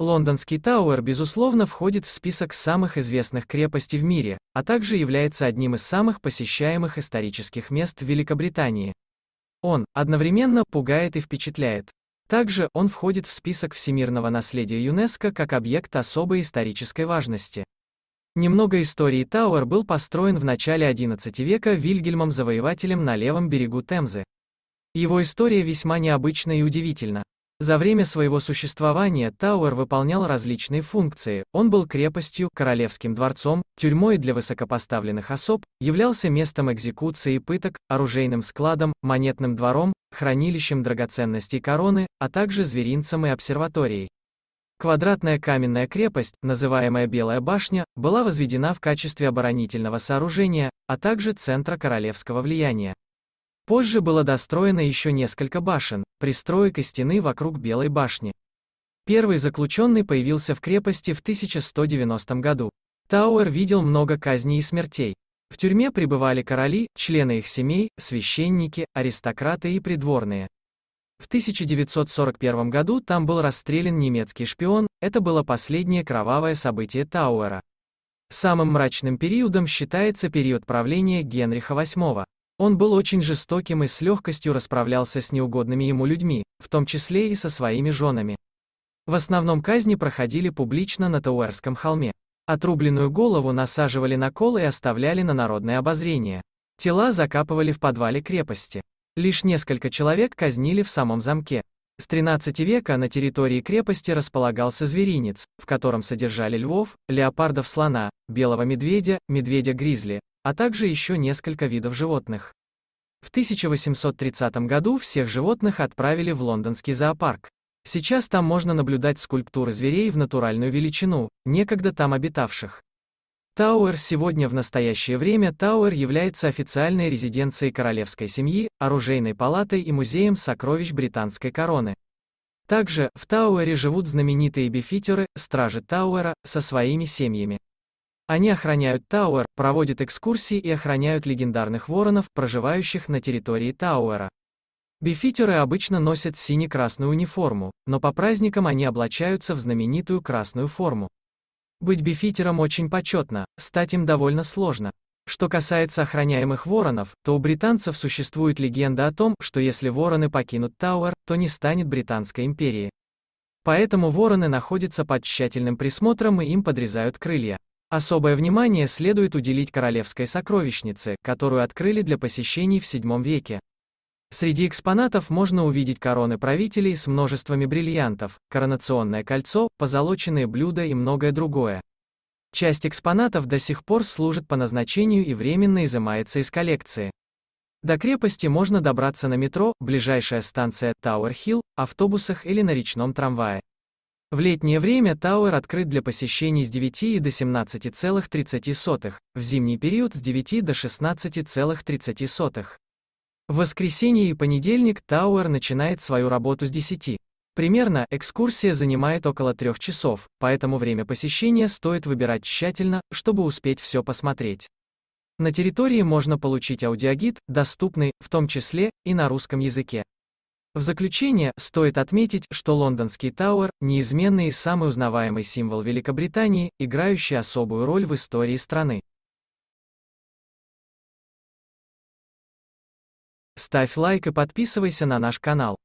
Лондонский Тауэр, безусловно, входит в список самых известных крепостей в мире, а также является одним из самых посещаемых исторических мест в Великобритании. Он одновременно пугает и впечатляет. Также он входит в список всемирного наследия ЮНЕСКО как объект особой исторической важности. Немного истории Тауэр был построен в начале XI века Вильгельмом Завоевателем на левом берегу Темзы. Его история весьма необычна и удивительна. За время своего существования Тауэр выполнял различные функции, он был крепостью, королевским дворцом, тюрьмой для высокопоставленных особ, являлся местом экзекуции и пыток, оружейным складом, монетным двором, хранилищем драгоценностей короны, а также зверинцем и обсерваторией. Квадратная каменная крепость, называемая Белая башня, была возведена в качестве оборонительного сооружения, а также центра королевского влияния. Позже было достроено еще несколько башен, пристроек и стены вокруг Белой башни. Первый заключенный появился в крепости в 1190 году. Тауэр видел много казней и смертей. В тюрьме пребывали короли, члены их семей, священники, аристократы и придворные. В 1941 году там был расстрелян немецкий шпион, это было последнее кровавое событие Тауэра. Самым мрачным периодом считается период правления Генриха VIII. Он был очень жестоким и с легкостью расправлялся с неугодными ему людьми, в том числе и со своими женами. В основном казни проходили публично на Тауэрском холме. Отрубленную голову насаживали на кол и оставляли на народное обозрение. Тела закапывали в подвале крепости. Лишь несколько человек казнили в самом замке. С 13 века на территории крепости располагался зверинец, в котором содержали львов, леопардов-слона, белого медведя, медведя-гризли, а также еще несколько видов животных. В 1830 году всех животных отправили в лондонский зоопарк. Сейчас там можно наблюдать скульптуры зверей в натуральную величину, некогда там обитавших. Тауэр сегодня в настоящее время Тауэр является официальной резиденцией королевской семьи, оружейной палатой и музеем сокровищ британской короны. Также в Тауэре живут знаменитые бифитеры, стражи Тауэра, со своими семьями. Они охраняют Тауэр, проводят экскурсии и охраняют легендарных воронов, проживающих на территории Тауэра. Бифитеры обычно носят сине-красную униформу, но по праздникам они облачаются в знаменитую красную форму. Быть бифитером очень почетно, стать им довольно сложно. Что касается охраняемых воронов, то у британцев существует легенда о том, что если вороны покинут Тауэр, то не станет Британской империи. Поэтому вороны находятся под тщательным присмотром и им подрезают крылья. Особое внимание следует уделить королевской сокровищнице, которую открыли для посещений в VII веке. Среди экспонатов можно увидеть короны правителей с множествами бриллиантов, коронационное кольцо, позолоченные блюда и многое другое. Часть экспонатов до сих пор служит по назначению и временно изымается из коллекции. До крепости можно добраться на метро, ближайшая станция Тауэр-Хилл, автобусах или на речном трамвае. В летнее время Тауэр открыт для посещений с 9 до 17,30, в зимний период с 9 до 16,30. В воскресенье и понедельник Тауэр начинает свою работу с 10. Примерно экскурсия занимает около трех часов, поэтому время посещения стоит выбирать тщательно, чтобы успеть все посмотреть. На территории можно получить аудиогид, доступный, в том числе, и на русском языке. В заключение, стоит отметить, что лондонский Тауэр – неизменный и самый узнаваемый символ Великобритании, играющий особую роль в истории страны. Ставь лайк и подписывайся на наш канал.